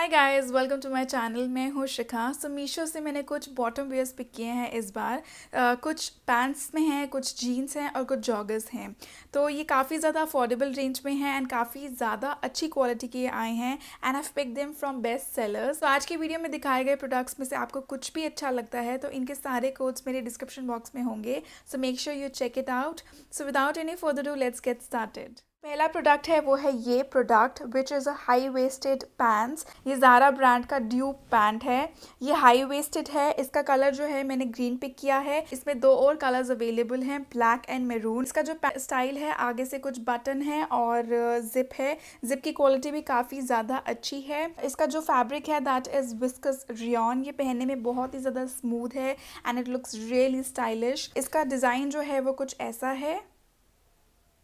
hi guys welcome to my channel मैं हूँ शिखा सो मीशो से मैंने कुछ बॉटम वेयर्स पिक किए हैं इस बार uh, कुछ पैंट्स में हैं कुछ जीन्स हैं और कुछ जॉगर्स हैं तो ये काफ़ी ज़्यादा अफोर्डेबल रेंज में हैं एंड काफ़ी ज़्यादा अच्छी क्वालिटी के आए हैं and I pick them from best sellers तो आज की वीडियो में दिखाए गए प्रोडक्ट्स में से आपको कुछ भी अच्छा लगता है तो इनके सारे कोड्स मेरे डिस्क्रिप्शन बॉक्स में होंगे so make sure you check it out so without any further do let's get started पहला प्रोडक्ट है वो है ये product which is a high waisted pants ये ज़ारा ब्रांड का ड्यूब पैंट है ये हाई वेस्टेड है इसका कलर जो है मैंने ग्रीन पिक किया है इसमें दो और कलर्स अवेलेबल हैं ब्लैक एंड मेरून इसका जो स्टाइल है आगे से कुछ बटन है और जिप uh, है जिप की क्वालिटी भी काफ़ी ज़्यादा अच्छी है इसका जो फैब्रिक है दैट इज़ विस्कस रियॉन ये पहनने में बहुत ही ज़्यादा स्मूथ है and it looks really stylish इसका डिज़ाइन जो है वो कुछ ऐसा है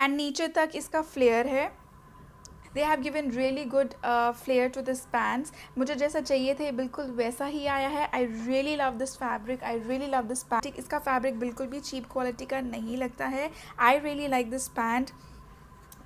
एंड नीचे तक इसका फ्लेयर है they have given really good flare to this pants मुझे जैसा चाहिए थे बिल्कुल वैसा ही आया है I really love this fabric I really love this pant इसका फैब्रिक बिल्कुल भी चीप क्वालिटी का नहीं लगता है I really like this pant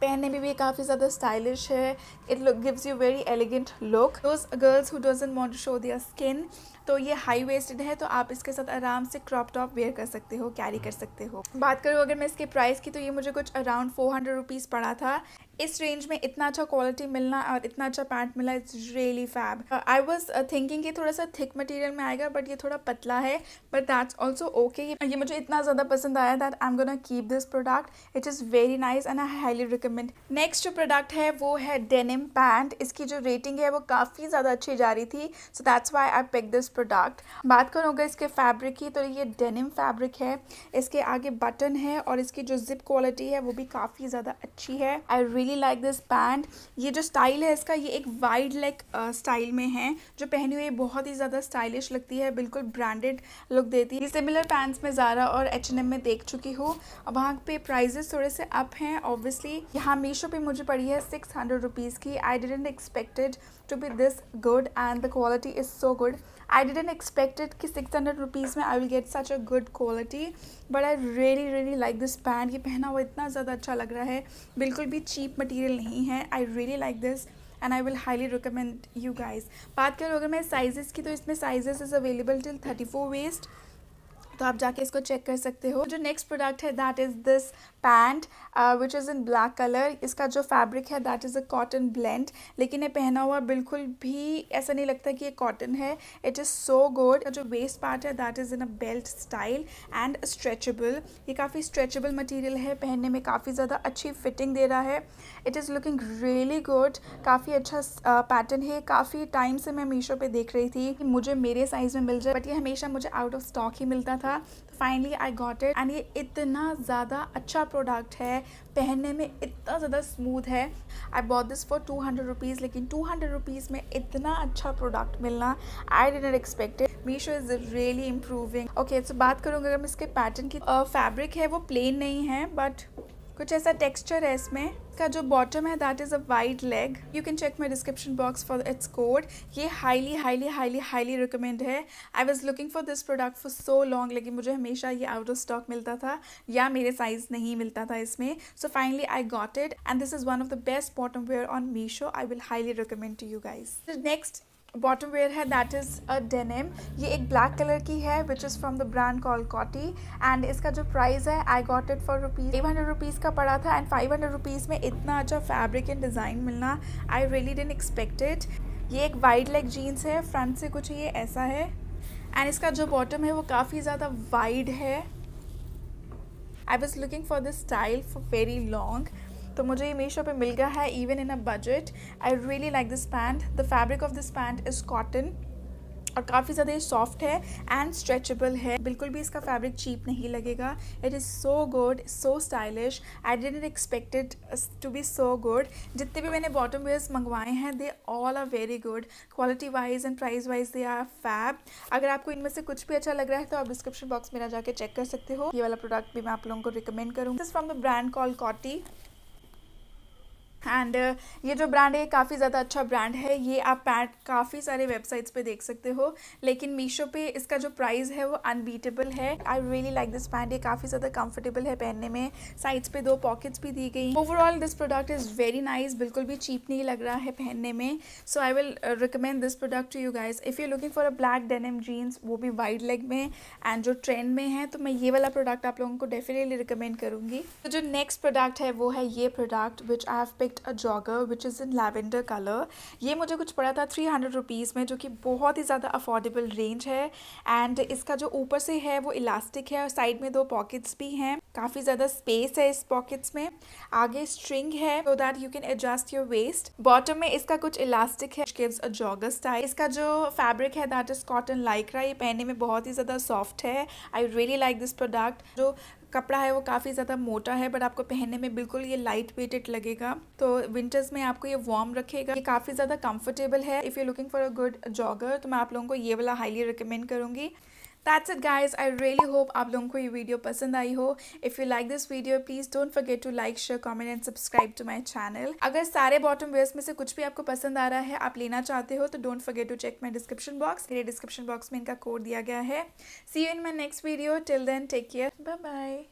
पहनने में भी काफ़ी ज़्यादा स्टाइलिश है it look gives you very elegant look those girls who doesn't want to show their skin तो ये हाई वेस्टेड है तो आप इसके साथ आराम से क्रॉप टॉप वेयर कर सकते हो कैरी कर सकते हो बात करूँ अगर मैं इसके प्राइस की तो ये मुझे कुछ अराउंड फोर हंड्रेड रुपीज़ पड़ा था इस रेंज में इतना अच्छा क्वालिटी मिलना और इतना अच्छा पैंट मिला it's really fab I was thinking कि थोड़ा सा थिक मटेरियल में आएगा बट ये थोड़ा पतला है बट दैट्स ऑल्सो ओके ये मुझे इतना ज़्यादा पसंद आया that I am gonna keep this product it is very nice and I highly recommend next जो प्रोडक्ट है वो है डेनिम पैंट इसकी जो रेटिंग है वो काफ़ी ज़्यादा अच्छी जा रही थी so that's why I pick this product बात करूँ अगर इसके फैब्रिक की तो ये डेनिम फैब्रिक है इसके आगे बटन है और इसकी जो जिप क्वालिटी है वो भी काफ़ी ज़्यादा अच्छी है I really really like this pant ये जो स्टाइल है इसका ये एक वाइड लेग स्टाइल में है जो पहनी हुई बहुत ही ज़्यादा स्टाइलिश लगती है बिल्कुल ब्रांडेड लुक देती है सिमिलर पैंट्स में ज़ारा और एच H&M में देख चुकी हूँ वहाँ पे प्राइजेस थोड़े से अप हैं ऑब्वियसली यहाँ मीशो पे मुझे पड़ी है सिक्स हंड्रेड रुपीज़ की I didn't expected to be this good and the quality is so good I didn't expected कि सिक्स हंड्रेड रुपीज़ में I will get such a good quality but I really really like this pant ये पहना हुआ इतना ज़्यादा अच्छा लग रहा है बिल्कुल भी चीप मटीरियल नहीं है I really like this and I will highly recommend you guys बात करूँ अगर मैं साइजेस की तो इसमें sizes is available till thirty four waist तो आप जाके इसको चेक कर सकते हो जो नेक्स्ट प्रोडक्ट है that is this pant which is in black colour इसका जो फैब्रिक है that is a cotton blend लेकिन ये पहना हुआ बिल्कुल भी ऐसा नहीं लगता कि ये कॉटन है इट इज़ सो गुड जो वेस्ट पार्ट है that is in a belt style and stretchable ये काफ़ी स्ट्रेचेबल मटेरियल है पहनने में काफ़ी ज़्यादा अच्छी फिटिंग दे रहा है it is looking really good काफ़ी अच्छा पैटर्न uh, है काफ़ी टाइम से मैं मीशो पे देख रही थी कि मुझे मेरे साइज़ में मिल जाए बट ये हमेशा मुझे आउट ऑफ स्टॉक ही मिलता था था finally I got it and ये इतना ज़्यादा अच्छा प्रोडक्ट है पहनने में इतना ज़्यादा स्मूथ है I bought this for two hundred rupees लेकिन टू हंड्रेड रुपीज़ में इतना अच्छा प्रोडक्ट मिलना I didn't expected Meesho is really improving okay तो बात करूँगी अगर मैं इसके पैटर्न की फैब्रिक uh, है वो प्लेन नहीं है बट कुछ ऐसा टेक्सचर है इसमें का जो बॉटम है that is a wide leg you can check my description box for its code ये highly highly highly highly recommend है I was looking for this product for so long लेकिन मुझे हमेशा ये आउट ऑफ स्टॉक मिलता था या मेरे साइज नहीं मिलता था इसमें so finally I got it and this is one of the best bottom wear on Meesho I will highly recommend to you guys next bottom wear है दैट इज़ अ डेनिम ये एक black colour की है which is from the brand call Kotty and इसका जो price है I got it for rupees eight hundred rupees का पड़ा था एंड फाइव हंड्रेड रुपीज़ में इतना अच्छा फैब्रिक एंड डिज़ाइन मिलना आई रियली डेंट एक्सपेक्टेड ये एक वाइड लेग जीन्स है फ्रंट से कुछ ये ऐसा है एंड इसका जो बॉटम है वो काफ़ी ज़्यादा वाइड है I was looking for this style for very long तो मुझे ये मीशो पे मिल गया है even in a budget I really like this pant the fabric of this pant is cotton और काफ़ी ज़्यादा ये सॉफ्ट है एंड स्ट्रेचेबल है बिल्कुल भी इसका फैब्रिक चीप नहीं लगेगा it is so good so stylish I didn't expected to be so good जितने भी मैंने बॉटम वेयर्स मंगवाए हैं they all are very good quality wise and price wise they are fab अगर आपको इनमें से कुछ भी अच्छा लग रहा है तो आप डिस्क्रिप्शन बॉक्स मेरा जाके चेक कर सकते हो ये वाला प्रोडक्ट भी मैं आप लोगों को रिकमेंड करूँ this from the brand call Kotty and uh, ये जो ब्रांड है काफ़ी ज़्यादा अच्छा ब्रांड है ये आप पैट काफ़ी सारे वेबसाइट्स पे देख सकते हो लेकिन मीशो पे इसका जो प्राइस है वो अनबीटेबल है I really like this pant ये काफ़ी ज़्यादा कंफर्टेबल है पहनने में साइड्स पे दो पॉकेट्स भी दी गई overall this product is very nice बिल्कुल भी चीप नहीं लग रहा है पहनने में so I will recommend this product to you guys if you looking for a black denim jeans वो भी वाइड लेग में एंड जो ट्रेंड में है तो मैं ये वाला प्रोडक्ट आप लोगों को डेफिनेटली रिकमेंड करूँगी तो जो नेक्स्ट प्रोडक्ट है वो है ये product which I have picked a jogger which is in lavender colour ये मुझे कुछ पड़ा था थ्री हंड्रेड रुपीज़ में जो कि बहुत ही ज़्यादा अफोर्डेबल रेंज है एंड इसका जो ऊपर से है वो इलास्टिक है और साइड में दो पॉकेट्स भी हैं काफ़ी ज़्यादा स्पेस है इस पॉकेट्स में आगे स्ट्रिंग है so that you can adjust your waist bottom में इसका कुछ इलास्टिक है गिव्स अ जॉगर स्टाइल इसका जो फैब्रिक है that is cotton like Lycra ये पहनने में बहुत ही ज़्यादा सॉफ्ट है I really like this product जो कपड़ा है वो काफ़ी ज़्यादा मोटा है बट आपको पहनने में बिल्कुल ये लाइट वेटेड लगेगा तो विंटर्स में आपको ये वार्म रखेगा ये काफ़ी ज़्यादा कंफर्टेबल है if you looking for a good jogger तो मैं आप लोगों को ये वाला हाईली रिकमेंड करूँगी that's it guys I really hope आप लोगों को ये वीडियो पसंद आई हो if you like this video please don't forget to like share comment and subscribe to my channel अगर सारे बॉटम वेयर्स में से कुछ भी आपको पसंद आ रहा है आप लेना चाहते हो तो don't forget to check my description box मेरे डिस्क्रिप्शन बॉक्स में इनका कोड दिया गया है see you in my next video till then take care bye bye